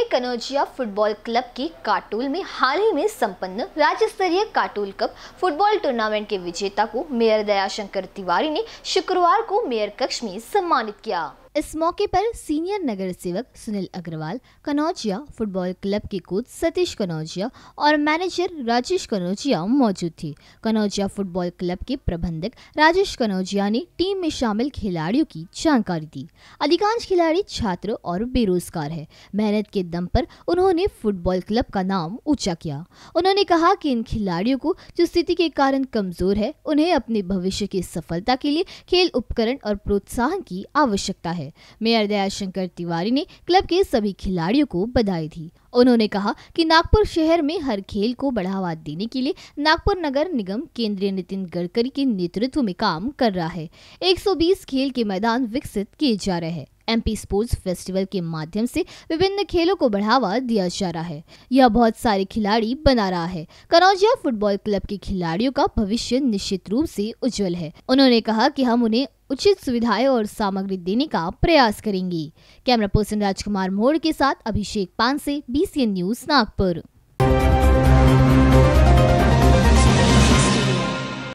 के Kanaujia football club की काटूल में हाल ही में संपन्न राज्य स्तरीय काटूल कप फुटबॉल टूर्नामेंट के विजेता को मेयर दयाशंकर तिवारी ने शुक्रवार को मेयर कक्ष में सम्मानित किया इस मौके पर सीनियर नगर सेवक सुनील अग्रवाल कनौजिया फुटबॉल क्लब के कोच सतीश कनौजिया और मैनेजर राजेश कनौजिया मौजूद थे कनौजिया फुटबॉल क्लब के प्रबंधक राजेश कनौजिया ने टीम में शामिल खिलाड़ियों की जानकारी दी अधिकांश खिलाड़ी छात्र और बेरोजगार है मेहनत के दम पर उन्होंने फुटबॉल क्लब का नाम ऊंचा किया उन्होंने कहा कि इन खिलाड़ियों को जो स्थिति के कारण कमजोर है उन्हें अपने भविष्य की सफलता के लिए खेल उपकरण और प्रोत्साहन की आवश्यकता है मेयर दयाशंकर तिवारी ने क्लब के सभी खिलाड़ियों को बधाई दी उन्होंने कहा कि नागपुर शहर में हर खेल को बढ़ावा देने के लिए नागपुर नगर निगम केंद्रीय नितिन गडकरी के नेतृत्व में काम कर रहा है 120 खेल के मैदान विकसित किए जा रहे हैं एमपी स्पोर्ट्स फेस्टिवल के माध्यम से विभिन्न खेलों को बढ़ावा दिया जा रहा है यह बहुत सारे खिलाड़ी बना रहा है कनौजिया फुटबॉल क्लब के खिलाड़ियों का भविष्य निश्चित रूप से उज्जवल है उन्होंने कहा कि हम उन्हें उचित सुविधाएं और सामग्री देने का प्रयास करेंगी कैमरा पर्सन राजकुमार मोड़ के साथ अभिषेक पान से बीसीएन न्यूज नागपुर